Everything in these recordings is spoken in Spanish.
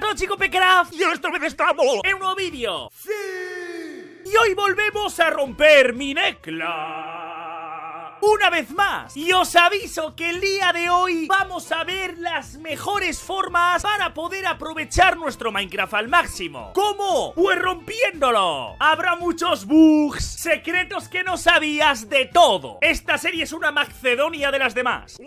todos chicos Pecraft Y esta vez estamos en un nuevo vídeo ¡Sí! Y hoy volvemos a romper mi necla una vez más Y os aviso que el día de hoy Vamos a ver las mejores formas Para poder aprovechar nuestro Minecraft al máximo ¿Cómo? Pues rompiéndolo Habrá muchos bugs Secretos que no sabías de todo Esta serie es una macedonia de las demás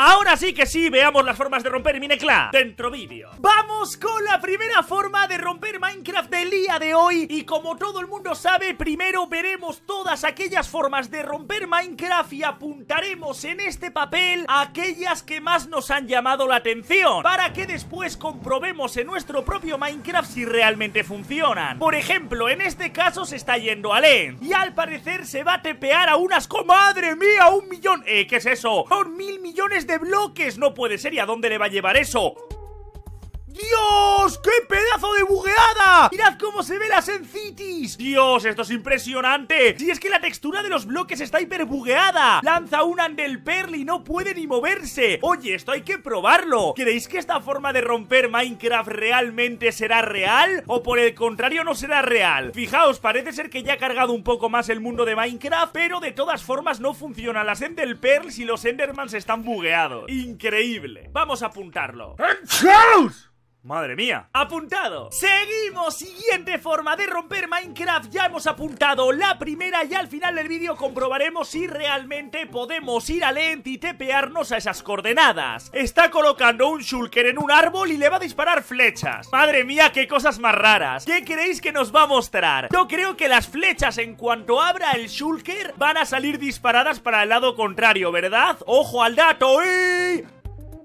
Ahora sí que sí, veamos las formas de romper Minecraft dentro vídeo. Vamos con la primera forma de romper Minecraft del día de hoy y como todo el mundo sabe, primero veremos todas aquellas formas de romper Minecraft y apuntaremos en este papel aquellas que más nos han llamado la atención para que después comprobemos en nuestro propio Minecraft si realmente funcionan. Por ejemplo, en este caso se está yendo a Len y al parecer se va a tepear a unas... ¡Madre mía! ¡Un millón! Eh, ¿Qué es eso? ¡Son mil millones de de bloques! ¡No puede ser! ¿Y a dónde le va a llevar eso? ¡Dios! ¡Qué pedazo de bugueada! ¡Mirad cómo se ve la Zen Cities! ¡Dios! ¡Esto es impresionante! Si es que la textura de los bloques está hiperbugueada. Lanza un Andel Pearl y no puede ni moverse. Oye, esto hay que probarlo. ¿Creéis que esta forma de romper Minecraft realmente será real? ¿O por el contrario no será real? Fijaos, parece ser que ya ha cargado un poco más el mundo de Minecraft, pero de todas formas no funciona las del Pearls y los Endermans están bugueados. Increíble. Vamos a apuntarlo. ¡Enchaos! Madre mía. Apuntado. Seguimos. Siguiente forma de romper Minecraft. Ya hemos apuntado la primera y al final del vídeo comprobaremos si realmente podemos ir a Lent y tepearnos a esas coordenadas. Está colocando un shulker en un árbol y le va a disparar flechas. Madre mía, qué cosas más raras. ¿Qué creéis que nos va a mostrar? Yo creo que las flechas en cuanto abra el shulker van a salir disparadas para el lado contrario, ¿verdad? Ojo al dato. ¡Y! ¿eh?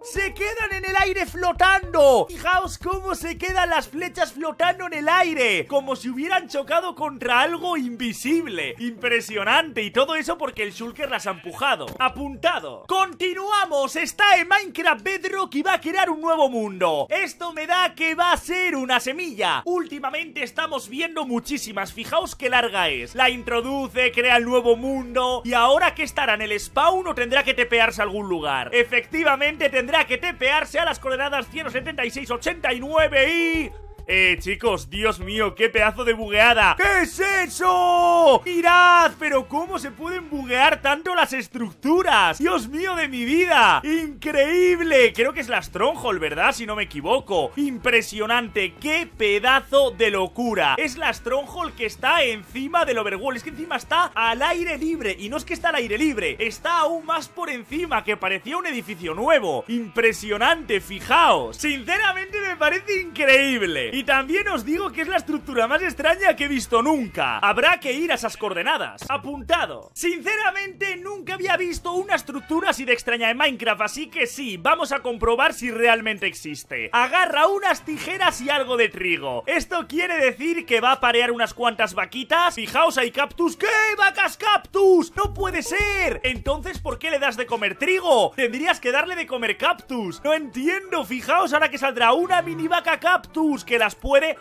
se quedan en el aire flotando. Fijaos cómo se quedan las flechas flotando en el aire, como si hubieran chocado contra algo invisible. Impresionante, y todo eso porque el Shulker las ha empujado. Apuntado. Continuamos, está en Minecraft Bedrock y va a crear un nuevo mundo. Esto me da que va a ser una semilla. Últimamente estamos viendo muchísimas, fijaos qué larga es. La introduce, crea el nuevo mundo, y ahora que estará en el spawn o tendrá que tepearse a algún lugar. Efectivamente tendrá que tepearse a las coordenadas 176, 89 y... Eh, chicos, Dios mío, qué pedazo de bugueada. ¿Qué es eso? ¡Mirad! Pero ¿cómo se pueden buguear tanto las estructuras? Dios mío de mi vida. Increíble. Creo que es la Stronghold, ¿verdad? Si no me equivoco. Impresionante. Qué pedazo de locura. Es la Stronghold que está encima del Overworld. Es que encima está al aire libre. Y no es que está al aire libre. Está aún más por encima, que parecía un edificio nuevo. Impresionante, fijaos. Sinceramente me parece increíble. Y también os digo que es la estructura más extraña que he visto nunca. Habrá que ir a esas coordenadas. Apuntado. Sinceramente, nunca había visto una estructura así de extraña en Minecraft, así que sí, vamos a comprobar si realmente existe. Agarra unas tijeras y algo de trigo. Esto quiere decir que va a parear unas cuantas vaquitas. Fijaos, hay cactus. ¿Qué? ¡Vacas cactus! ¡No puede ser! Entonces, ¿por qué le das de comer trigo? Tendrías que darle de comer cactus. No entiendo. Fijaos ahora que saldrá una mini vaca cactus que las puede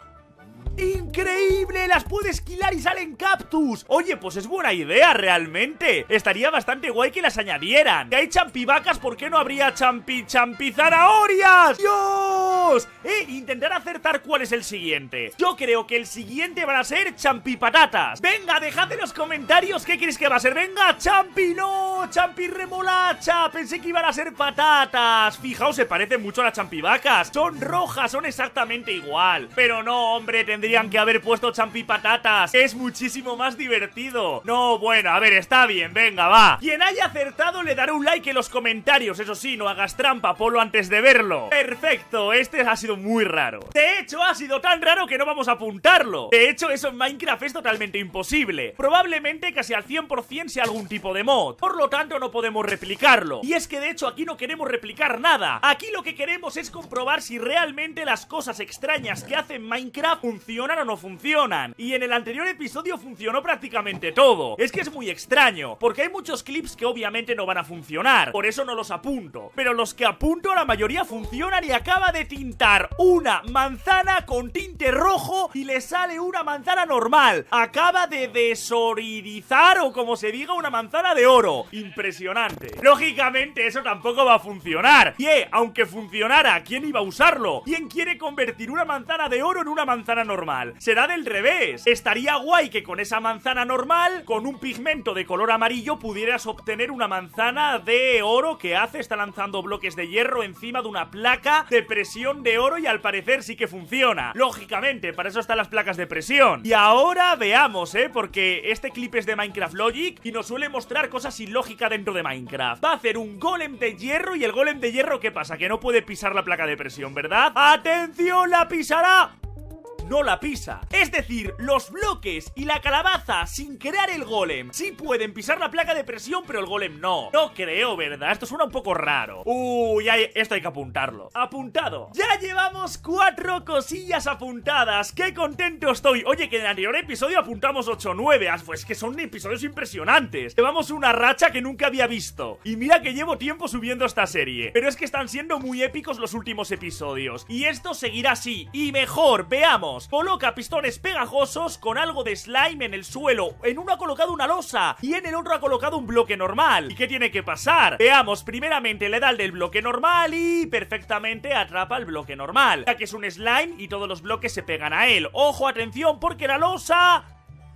¡Increíble! ¡Las puedes esquilar y salen cactus! Oye, pues es buena idea realmente. Estaría bastante guay que las añadieran. Que hay champivacas, ¿por qué no habría champi orias! ¡Dios! Eh, intentar acertar cuál es el siguiente. Yo creo que el siguiente van a ser champi patatas. Venga, dejad en los comentarios qué creéis que va a ser. Venga, champi, no, champi remolacha. Pensé que iban a ser patatas. Fijaos, se parecen mucho a las champivacas. Son rojas, son exactamente igual. Pero no, hombre, tendrían que haber puesto champi patatas. Es muchísimo más divertido. No, bueno, a ver, está bien, venga, va. Quien haya acertado le daré un like en los comentarios. Eso sí, no hagas trampa, polo antes de verlo. Perfecto, este ha sido muy raro. De hecho, ha sido tan raro que no vamos a apuntarlo. De hecho, eso en Minecraft es totalmente imposible. Probablemente casi al 100% sea algún tipo de mod. Por lo tanto, no podemos replicarlo. Y es que de hecho aquí no queremos replicar nada. Aquí lo que queremos es comprobar si realmente las cosas extrañas que hace Minecraft funcionan funcionan o no funcionan. Y en el anterior episodio funcionó prácticamente todo. Es que es muy extraño, porque hay muchos clips que obviamente no van a funcionar, por eso no los apunto. Pero los que apunto la mayoría funcionan y acaba de tintar una manzana con tinte rojo y le sale una manzana normal. Acaba de desoridizar o como se diga una manzana de oro. Impresionante. Lógicamente eso tampoco va a funcionar. Y eh, aunque funcionara, ¿quién iba a usarlo? ¿Quién quiere convertir una manzana de oro en una manzana normal? será del revés. Estaría guay que con esa manzana normal, con un pigmento de color amarillo, pudieras obtener una manzana de oro que hace, está lanzando bloques de hierro encima de una placa de presión de oro y al parecer sí que funciona. Lógicamente, para eso están las placas de presión. Y ahora veamos, ¿eh? Porque este clip es de Minecraft Logic y nos suele mostrar cosas ilógicas lógica dentro de Minecraft. Va a hacer un golem de hierro y el golem de hierro, ¿qué pasa? Que no puede pisar la placa de presión, ¿verdad? ¡Atención! ¡La pisará! no la pisa. Es decir, los bloques y la calabaza sin crear el golem sí pueden pisar la placa de presión, pero el golem no. No creo, ¿verdad? Esto suena un poco raro. Uy, esto hay que apuntarlo. Apuntado. Ya llevamos cuatro cosillas apuntadas. ¡Qué contento estoy! Oye, que en el anterior episodio apuntamos 8 9. Ah, pues que son episodios impresionantes. Llevamos una racha que nunca había visto. Y mira que llevo tiempo subiendo esta serie. Pero es que están siendo muy épicos los últimos episodios. Y esto seguirá así. Y mejor, veamos. Coloca pistones pegajosos con algo de slime en el suelo. En uno ha colocado una losa y en el otro ha colocado un bloque normal. ¿Y qué tiene que pasar? Veamos, primeramente le da el del bloque normal y perfectamente atrapa el bloque normal. Ya que es un slime y todos los bloques se pegan a él. Ojo, atención, porque la losa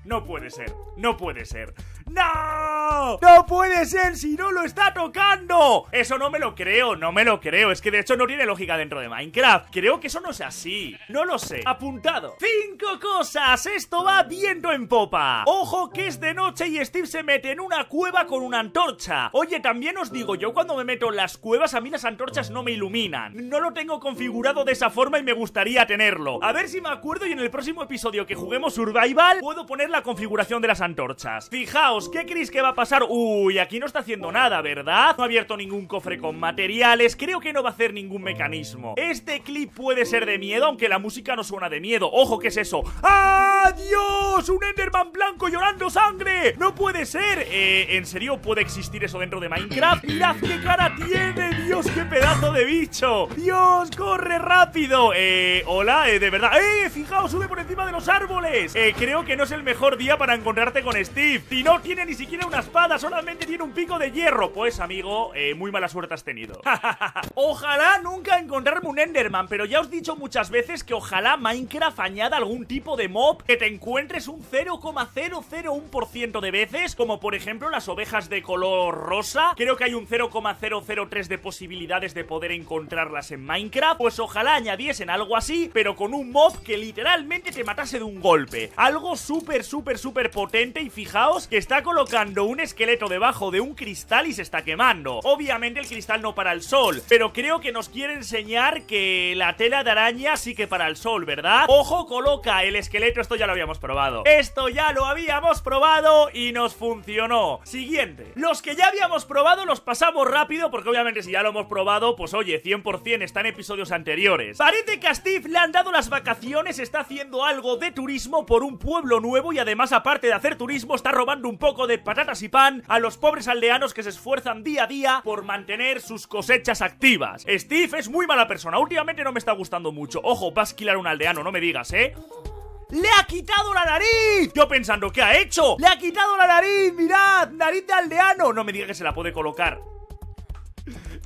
no puede ser, no puede ser. ¡No! ¡No puede ser si no lo está tocando! Eso no me lo creo, no me lo creo. Es que de hecho no tiene lógica dentro de Minecraft. Creo que eso no es así. No lo sé. Apuntado. Cinco cosas. Esto va viento en popa. Ojo que es de noche y Steve se mete en una cueva con una antorcha. Oye, también os digo, yo cuando me meto en las cuevas a mí las antorchas no me iluminan. No lo tengo configurado de esa forma y me gustaría tenerlo. A ver si me acuerdo y en el próximo episodio que juguemos Survival puedo poner configuración de las antorchas. Fijaos, ¿qué creéis que va a pasar? Uy, aquí no está haciendo nada, ¿verdad? No ha abierto ningún cofre con materiales, creo que no va a hacer ningún mecanismo. Este clip puede ser de miedo, aunque la música no suena de miedo. Ojo, ¿qué es eso? ¡Adiós! ¡Un Enderman blanco llorando sangre! ¡No puede ser! Eh, ¿en serio puede existir eso dentro de Minecraft? ¡Mirad qué cara tiene! ¡Dios, qué pedazo de bicho! ¡Dios, corre rápido! Eh, hola, eh, de verdad. ¡Eh, fijaos, sube por encima de los árboles! Eh, creo que no es el mejor día para encontrarte con Steve. Si no tiene ni siquiera una espada, solamente tiene un pico de hierro. Pues, amigo, eh, muy mala suerte has tenido. ojalá nunca encontrarme un Enderman, pero ya os he dicho muchas veces que ojalá Minecraft añada algún tipo de mob que te encuentres un 0,001% de veces, como por ejemplo las ovejas de color rosa. Creo que hay un 0,003 de posibilidades de poder encontrarlas en Minecraft. Pues ojalá añadiesen algo así, pero con un mob que literalmente te matase de un golpe. Algo súper, súper súper, súper potente y fijaos que está colocando un esqueleto debajo de un cristal y se está quemando. Obviamente el cristal no para el sol, pero creo que nos quiere enseñar que la tela de araña sí que para el sol, ¿verdad? Ojo, coloca el esqueleto, esto ya lo habíamos probado. Esto ya lo habíamos probado y nos funcionó. Siguiente. Los que ya habíamos probado los pasamos rápido porque obviamente si ya lo hemos probado, pues oye, 100% están en episodios anteriores. Parece que a Steve le han dado las vacaciones, está haciendo algo de turismo por un pueblo nuevo y además aparte de hacer turismo está robando un poco de patatas y pan a los pobres aldeanos que se esfuerzan día a día por mantener sus cosechas activas. Steve es muy mala persona, últimamente no me está gustando mucho. Ojo, vas a esquilar a un aldeano, no me digas, ¿eh? ¡Le ha quitado la nariz! Yo pensando, ¿qué ha hecho? ¡Le ha quitado la nariz! ¡Mirad! ¡Nariz de aldeano! No me diga que se la puede colocar.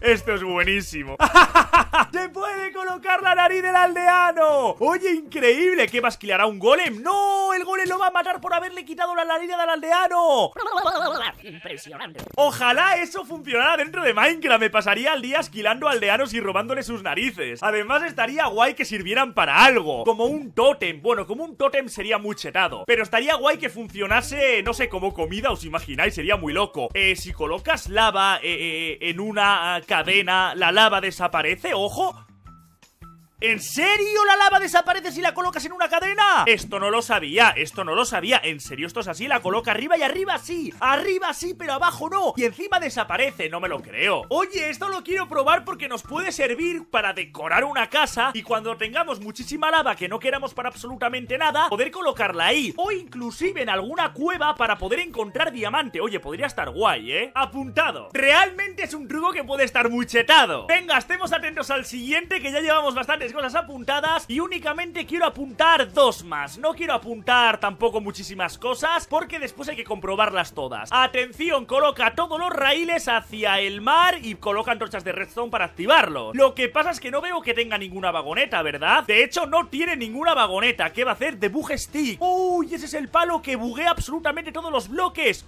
Esto es buenísimo. ¡Se puede colocar la nariz del aldeano! ¡Oye, increíble! ¿Qué a un golem? ¡No! ¡El golem lo va a matar por haberle quitado la nariz del aldeano! Impresionante. Ojalá eso funcionara dentro de Minecraft. Me pasaría el día esquilando aldeanos y robándole sus narices. Además, estaría guay que sirvieran para algo. Como un tótem. Bueno, como un tótem sería muy chetado. Pero estaría guay que funcionase, no sé, como comida, os imagináis, sería muy loco. Eh, si colocas lava eh, eh, en una cadena, la lava desaparece, ojo, ¿En serio la lava desaparece si la colocas en una cadena? Esto no lo sabía, esto no lo sabía. ¿En serio esto es así? La coloca arriba y arriba sí, arriba sí, pero abajo no. Y encima desaparece, no me lo creo. Oye, esto lo quiero probar porque nos puede servir para decorar una casa y cuando tengamos muchísima lava que no queramos para absolutamente nada, poder colocarla ahí. O inclusive en alguna cueva para poder encontrar diamante. Oye, podría estar guay, ¿eh? Apuntado. Realmente es un truco que puede estar muy chetado. Venga, estemos atentos al siguiente que ya llevamos bastante cosas apuntadas y únicamente quiero apuntar dos más. No quiero apuntar tampoco muchísimas cosas porque después hay que comprobarlas todas. Atención, coloca todos los raíles hacia el mar y coloca antorchas de redstone para activarlo. Lo que pasa es que no veo que tenga ninguna vagoneta, ¿verdad? De hecho, no tiene ninguna vagoneta. ¿Qué va a hacer? Debug Stick. ¡Uy! Ese es el palo que buguea absolutamente todos los bloques.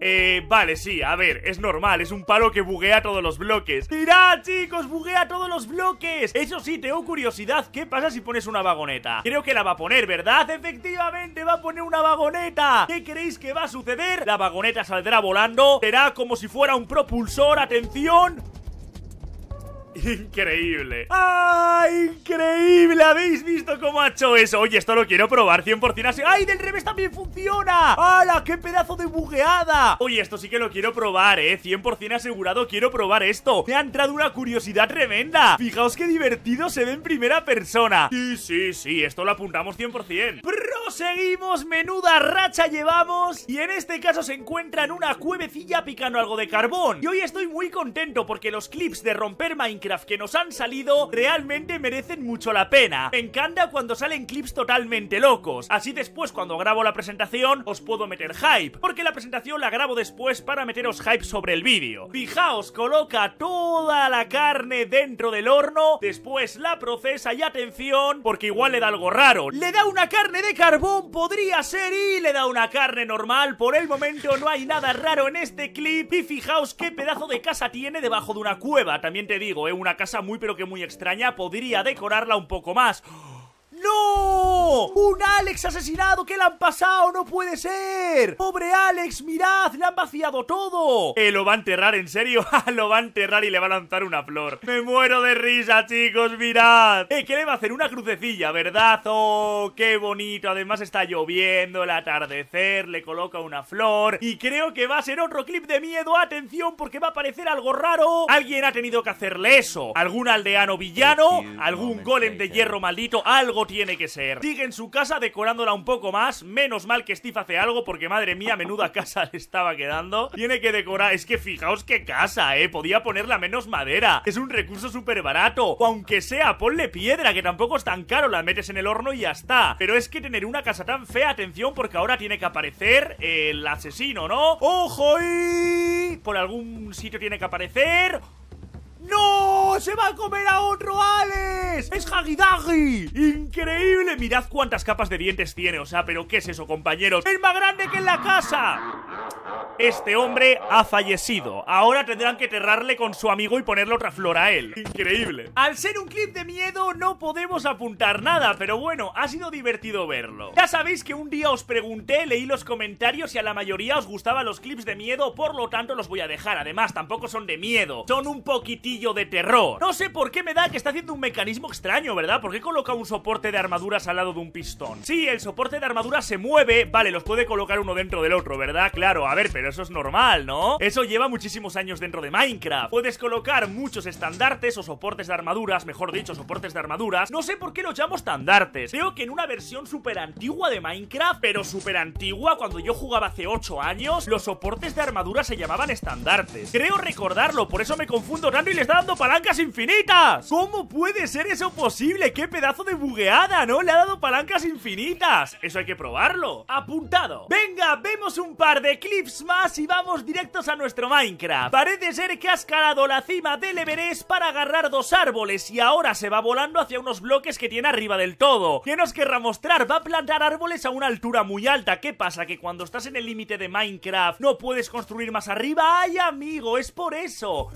Eh, vale, sí, a ver, es normal, es un palo que buguea todos los bloques mira chicos, buguea todos los bloques! Eso sí, tengo curiosidad, ¿qué pasa si pones una vagoneta? Creo que la va a poner, ¿verdad? ¡Efectivamente, va a poner una vagoneta! ¿Qué creéis que va a suceder? La vagoneta saldrá volando, será como si fuera un propulsor, ¡atención! Increíble. ¡Ah, increíble! ¿Habéis visto cómo ha hecho eso? Oye, esto lo quiero probar 100% así. ¡Ay, del revés también funciona! ¡Hala, qué pedazo de bugueada! Oye, esto sí que lo quiero probar, ¿eh? 100% asegurado quiero probar esto. Me ha entrado una curiosidad tremenda. Fijaos qué divertido se ve en primera persona. Sí, sí, sí, esto lo apuntamos 100%. Proseguimos, menuda racha llevamos. Y en este caso se encuentra en una cuevecilla picando algo de carbón. Y hoy estoy muy contento porque los clips de romper Minecraft que nos han salido realmente merecen mucho la pena. Me encanta cuando salen clips totalmente locos. Así después cuando grabo la presentación os puedo meter hype, porque la presentación la grabo después para meteros hype sobre el vídeo. Fijaos, coloca toda la carne dentro del horno, después la procesa y atención, porque igual le da algo raro. Le da una carne de carbón, podría ser, y le da una carne normal. Por el momento no hay nada raro en este clip y fijaos qué pedazo de casa tiene debajo de una cueva, también te digo, ¿eh? una casa muy pero que muy extraña, podría decorarla un poco más. ¡No! ¡Un Alex asesinado! ¿Qué le han pasado? ¡No puede ser! ¡Pobre Alex! ¡Mirad! ¡Le han vaciado todo! Eh, lo va a enterrar, ¿en serio? Ah, lo va a enterrar y le va a lanzar una flor. ¡Me muero de risa, chicos! ¡Mirad! Eh, ¿qué le va a hacer? Una crucecilla, ¿verdad? ¡Oh, qué bonito! Además está lloviendo, el atardecer, le coloca una flor... Y creo que va a ser otro clip de miedo. ¡Atención! Porque va a aparecer algo raro. Alguien ha tenido que hacerle eso. Algún aldeano villano, algún golem de hierro maldito, algo tiene que ser. Sigue en su casa decorándola un poco más. Menos mal que Steve hace algo porque madre mía, menuda casa le estaba quedando. Tiene que decorar. Es que fijaos qué casa, eh. Podía ponerla menos madera. Es un recurso súper barato. O aunque sea, ponle piedra, que tampoco es tan caro. La metes en el horno y ya está. Pero es que tener una casa tan fea, atención, porque ahora tiene que aparecer el asesino, ¿no? ¡Ojo! Y... Por algún sitio tiene que aparecer. ¡No! ¡Se va a comer a otro Alex! ¡Es Hagidagi! ¡Increíble! Mirad cuántas capas de dientes tiene, o sea, pero ¿qué es eso, compañeros? ¡Es más grande que en la casa! Este hombre ha fallecido. Ahora tendrán que enterrarle con su amigo y ponerle otra flor a él. Increíble. Al ser un clip de miedo no podemos apuntar nada, pero bueno, ha sido divertido verlo. Ya sabéis que un día os pregunté, leí los comentarios y a la mayoría os gustaban los clips de miedo, por lo tanto los voy a dejar. Además, tampoco son de miedo, son un poquitillo de terror. No sé por qué me da que está haciendo un mecanismo extraño, ¿verdad? ¿Por qué coloca un soporte de armaduras al lado de un pistón? Sí, el soporte de armaduras se mueve, vale, los puede colocar uno dentro del otro, ¿verdad? Claro, a ver, pero eso es normal, ¿no? Eso lleva muchísimos años dentro de Minecraft. Puedes colocar muchos estandartes o soportes de armaduras, mejor dicho, soportes de armaduras. No sé por qué los llamo estandartes. Veo que en una versión súper antigua de Minecraft, pero súper antigua, cuando yo jugaba hace 8 años, los soportes de armaduras se llamaban estandartes. Creo recordarlo, por eso me confundo tanto y les está dando palancas infinitas! ¿Cómo puede ser eso posible? ¡Qué pedazo de bugueada, ¿no? Le ha dado palancas infinitas. Eso hay que probarlo. Apuntado. Venga, vemos un par de clips más y vamos directos a nuestro Minecraft. Parece ser que ha escalado la cima del Everest para agarrar dos árboles y ahora se va volando hacia unos bloques que tiene arriba del todo. ¿Qué nos querrá mostrar? Va a plantar árboles a una altura muy alta. ¿Qué pasa? Que cuando estás en el límite de Minecraft no puedes construir más arriba. ¡Ay, amigo! Es por eso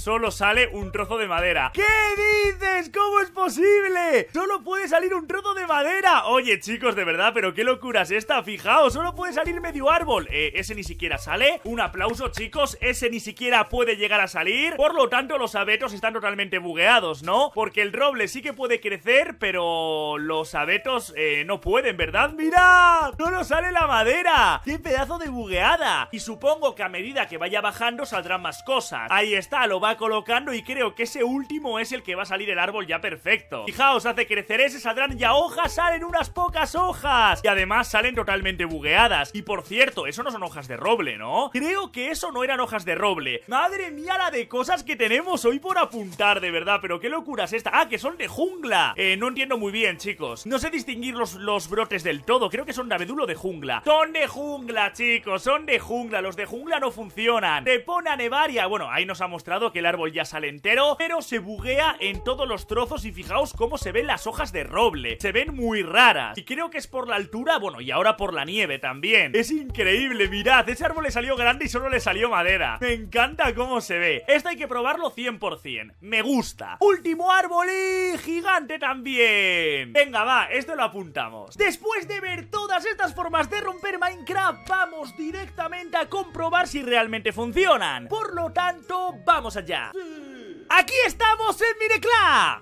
solo sale un trozo de madera. ¿Qué dices? ¿Cómo es posible? Solo puede salir un trozo de madera. Oye, chicos, de verdad, pero qué locura es esta. Fijaos, solo puede salir medio árbol. Eh, ese ni siquiera sale. Un aplauso, chicos. Ese ni siquiera puede llegar a salir. Por lo tanto, los abetos están totalmente bugueados, ¿no? Porque el roble sí que puede crecer, pero los abetos eh, no pueden, ¿verdad? ¡Mirad! ¡Solo sale la madera! ¡Qué pedazo de bugueada! Y supongo que a medida que vaya bajando saldrán más cosas. Ahí está, lo colocando y creo que ese último es el que va a salir el árbol ya perfecto. Fijaos, hace crecer ese, saldrán ya hojas, salen unas pocas hojas. Y además salen totalmente bugueadas. Y por cierto, eso no son hojas de roble, ¿no? Creo que eso no eran hojas de roble. Madre mía, la de cosas que tenemos hoy por apuntar, de verdad. Pero qué locura es esta. Ah, que son de jungla. Eh, no entiendo muy bien, chicos. No sé distinguir los, los brotes del todo. Creo que son de abedulo de jungla. Son de jungla, chicos. Son de jungla. Los de jungla no funcionan. Te pone a nevaria. Bueno, ahí nos ha mostrado que el árbol ya sale entero, pero se buguea en todos los trozos y fijaos cómo se ven las hojas de roble. Se ven muy raras. Y creo que es por la altura, bueno, y ahora por la nieve también. Es increíble, mirad, ese árbol le salió grande y solo le salió madera. Me encanta cómo se ve. Esto hay que probarlo 100%. Me gusta. Último árbol y gigante también. Venga, va, esto lo apuntamos. Después de ver todas estas formas de romper Minecraft, vamos directamente a comprobar si realmente funcionan. Por lo tanto, vamos a 再见。Aquí estamos en Mirecla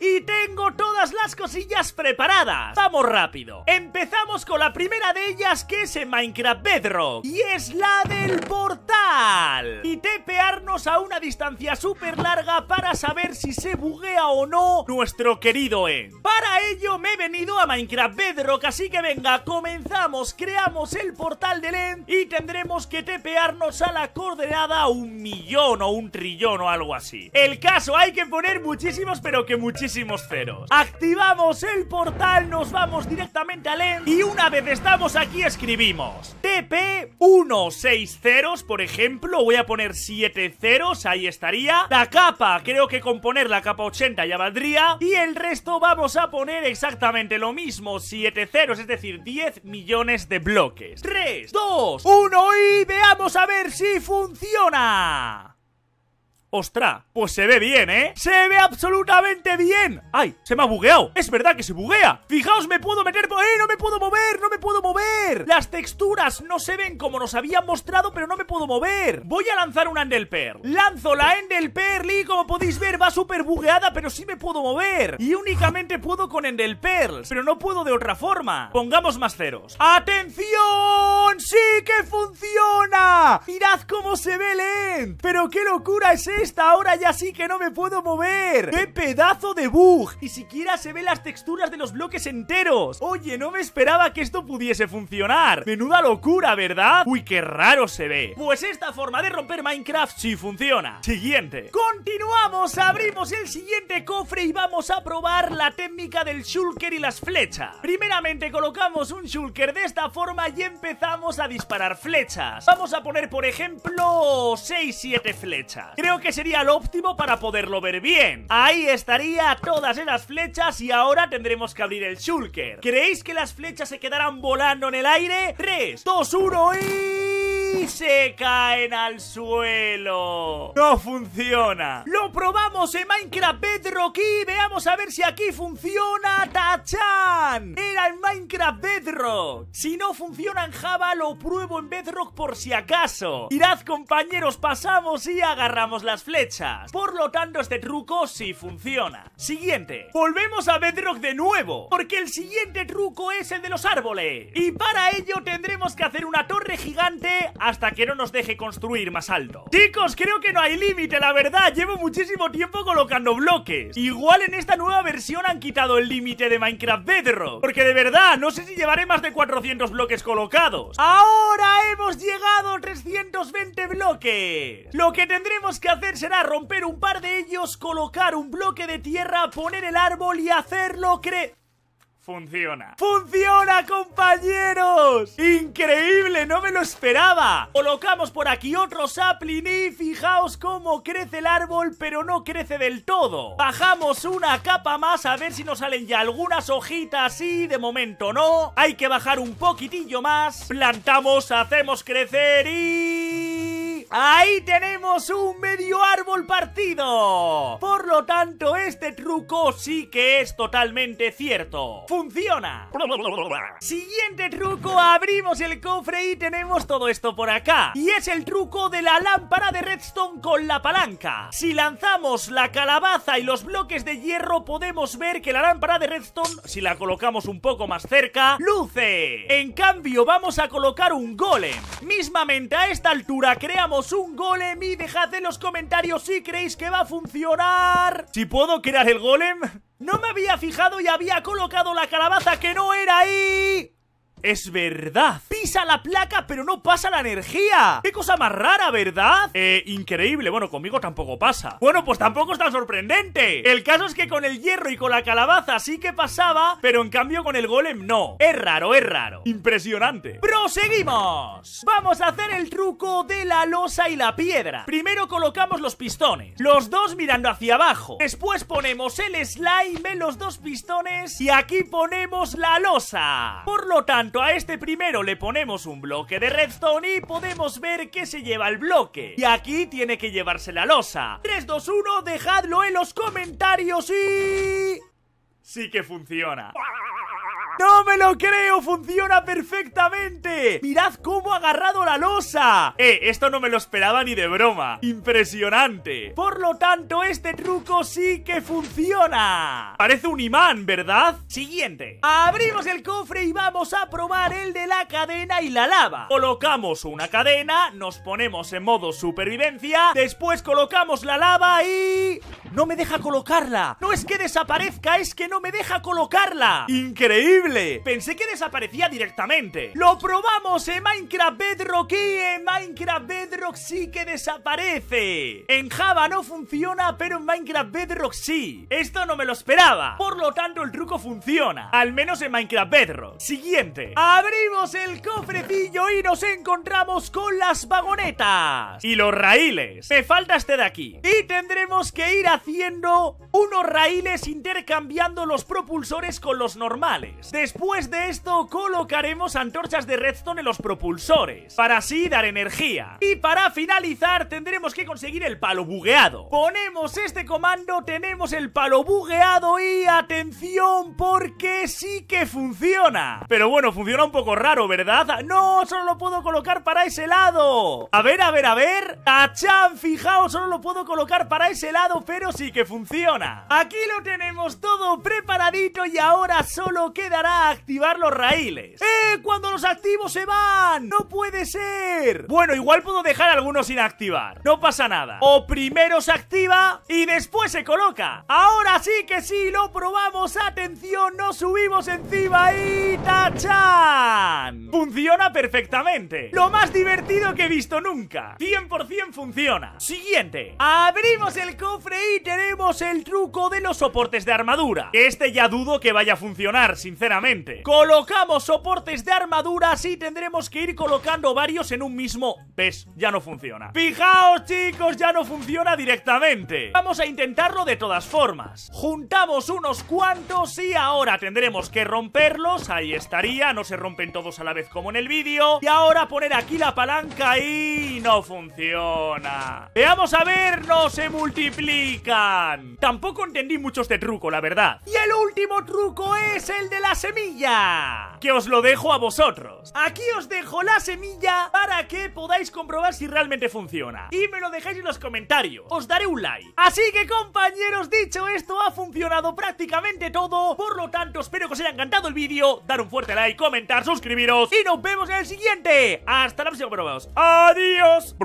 Y tengo todas las cosillas preparadas Vamos rápido Empezamos con la primera de ellas que es en Minecraft Bedrock Y es la del portal Y tepearnos a una distancia súper larga para saber si se buguea o no nuestro querido End Para ello me he venido a Minecraft Bedrock Así que venga, comenzamos, creamos el portal del End Y tendremos que tepearnos a la coordenada un millón o un trillón o algo así. El caso, hay que poner muchísimos, pero que muchísimos ceros. Activamos el portal, nos vamos directamente al end y una vez estamos aquí escribimos TP160 ceros, por ejemplo, voy a poner 7 ceros, ahí estaría. La capa, creo que con poner la capa 80 ya valdría. Y el resto vamos a poner exactamente lo mismo, 7 ceros, es decir, 10 millones de bloques. 3, 2, 1 y veamos a ver si funciona. ¡Ostras! Pues se ve bien, ¿eh? ¡Se ve absolutamente bien! ¡Ay! ¡Se me ha bugueado! ¡Es verdad que se buguea! ¡Fijaos, me puedo meter... ¡Eh! ¡No me puedo mover! ¡No me puedo mover! Las texturas no se ven como nos habían mostrado, pero no me puedo mover. Voy a lanzar un Endel Pearl. Lanzo la Endel Pearl y como podéis ver va súper bugueada, pero sí me puedo mover. Y únicamente puedo con Endel Pearls, pero no puedo de otra forma. Pongamos más ceros. ¡Atención! ¡Sí que funciona! Mirad cómo se ve el End! ¡Pero qué locura es esto! esta hora ya sí que no me puedo mover ¡Qué pedazo de bug! Ni siquiera se ven las texturas de los bloques enteros Oye, no me esperaba que esto pudiese funcionar Menuda locura, ¿verdad? Uy, qué raro se ve Pues esta forma de romper Minecraft sí funciona Siguiente Continuamos, abrimos el siguiente cofre y vamos a probar la técnica del shulker y las flechas Primeramente colocamos un shulker de esta forma y empezamos a disparar flechas Vamos a poner, por ejemplo, 6-7 flechas Creo que sería lo óptimo para poderlo ver bien. Ahí estaría todas esas flechas y ahora tendremos que abrir el shulker. ¿Creéis que las flechas se quedarán volando en el aire? 3, 2, 1 y y se caen al suelo. No funciona. Lo probamos en Minecraft Bedrock y veamos a ver si aquí funciona Tachan. Era en Minecraft Bedrock. Si no funciona en Java, lo pruebo en Bedrock por si acaso. Mirad, compañeros, pasamos y agarramos las flechas. Por lo tanto, este truco sí funciona. Siguiente. Volvemos a Bedrock de nuevo, porque el siguiente truco es el de los árboles. Y para ello tendremos que hacer una torre gigante hasta que no nos deje construir más alto. Chicos, creo que no hay límite, la verdad. Llevo muchísimo tiempo colocando bloques. Igual en esta nueva versión han quitado el límite de Minecraft Bedrock. Porque de verdad, no sé si llevaré más de 400 bloques colocados. Ahora hemos llegado a 320 bloques. Lo que tendremos que hacer será romper un par de ellos, colocar un bloque de tierra, poner el árbol y hacerlo cre funciona. ¡Funciona, compañeros! ¡Increíble! ¡No me lo esperaba! Colocamos por aquí otro sapling y fijaos cómo crece el árbol, pero no crece del todo. Bajamos una capa más a ver si nos salen ya algunas hojitas y de momento no. Hay que bajar un poquitillo más. Plantamos, hacemos crecer y... Ahí tenemos un medio árbol partido. Por lo tanto, este truco sí que es totalmente cierto. Funciona. Siguiente truco, abrimos el cofre y tenemos todo esto por acá. Y es el truco de la lámpara de redstone con la palanca. Si lanzamos la calabaza y los bloques de hierro, podemos ver que la lámpara de redstone, si la colocamos un poco más cerca, luce. En cambio, vamos a colocar un golem. Mismamente a esta altura creamos un golem y dejad en los comentarios si creéis que va a funcionar. Si puedo crear el golem. No me había fijado y había colocado la calabaza que no era ahí. Es verdad. Pisa la placa, pero no pasa la energía. Qué cosa más rara, ¿verdad? Eh, increíble. Bueno, conmigo tampoco pasa. Bueno, pues tampoco es tan sorprendente. El caso es que con el hierro y con la calabaza sí que pasaba, pero en cambio con el golem no. Es raro, es raro. Impresionante. ¡Proseguimos! Vamos a hacer el truco de la losa y la piedra. Primero colocamos los pistones. Los dos mirando hacia abajo. Después ponemos el slime los dos pistones y aquí ponemos la losa. Por lo tanto, a este primero le ponemos un bloque de redstone y podemos ver que se lleva el bloque. Y aquí tiene que llevarse la losa. 3, 2, 1, dejadlo en los comentarios y... Sí que funciona. ¡No me lo creo! ¡Funciona perfectamente! ¡Mirad cómo ha agarrado la losa! Eh, esto no me lo esperaba ni de broma. ¡Impresionante! Por lo tanto, este truco sí que funciona. Parece un imán, ¿verdad? Siguiente. Abrimos el cofre y vamos a probar el de la cadena y la lava. Colocamos una cadena, nos ponemos en modo supervivencia, después colocamos la lava y... ¡No me deja colocarla! ¡No es que desaparezca, es que no me deja colocarla! ¡Increíble! Pensé que desaparecía directamente. ¡Lo probamos en Minecraft Bedrock y en Minecraft Bedrock sí que desaparece! En Java no funciona, pero en Minecraft Bedrock sí. Esto no me lo esperaba. Por lo tanto, el truco funciona. Al menos en Minecraft Bedrock. Siguiente. Abrimos el cofrecillo y nos encontramos con las vagonetas. Y los raíles. Me falta este de aquí. Y tendremos que ir haciendo unos raíles intercambiando los propulsores con los normales. Después de esto colocaremos antorchas de redstone en los propulsores, para así dar energía. Y para finalizar tendremos que conseguir el palo bugueado. Ponemos este comando, tenemos el palo bugueado y atención porque sí que funciona. Pero bueno, funciona un poco raro, ¿verdad? No, solo lo puedo colocar para ese lado. A ver, a ver, a ver. ¡Tachán! fijaos, solo lo puedo colocar para ese lado, pero sí que funciona. Aquí lo tenemos todo preparadito y ahora solo quedará a activar los raíles. ¡Eh! ¡Cuando los activos se van! ¡No puede ser! Bueno, igual puedo dejar algunos sin activar. No pasa nada. O primero se activa y después se coloca. Ahora sí que sí, lo probamos. Atención, no subimos encima y tachan. Funciona perfectamente. Lo más divertido que he visto nunca. 100% funciona. Siguiente. Abrimos el cofre y tenemos el truco de los soportes de armadura. Este ya dudo que vaya a funcionar, sinceramente Colocamos soportes de armaduras y tendremos que ir colocando varios en un mismo... ¿Ves? Ya no funciona. Fijaos, chicos, ya no funciona directamente. Vamos a intentarlo de todas formas. Juntamos unos cuantos y ahora tendremos que romperlos. Ahí estaría, no se rompen todos a la vez como en el vídeo. Y ahora poner aquí la palanca y... no funciona. Veamos a ver, no se multiplican. Tampoco entendí mucho este truco, la verdad. Y el último truco es el de las semilla. Que os lo dejo a vosotros. Aquí os dejo la semilla para que podáis comprobar si realmente funciona. Y me lo dejáis en los comentarios. Os daré un like. Así que compañeros, dicho esto, ha funcionado prácticamente todo. Por lo tanto, espero que os haya encantado el vídeo. Dar un fuerte like, comentar, suscribiros. Y nos vemos en el siguiente. Hasta la próxima, probados. Adiós.